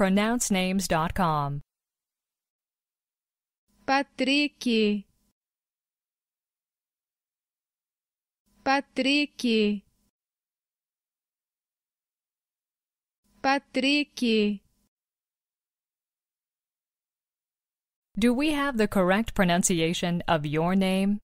pronouncenames.com. Patrick Patrick Patrick Do we have the correct pronunciation of your name?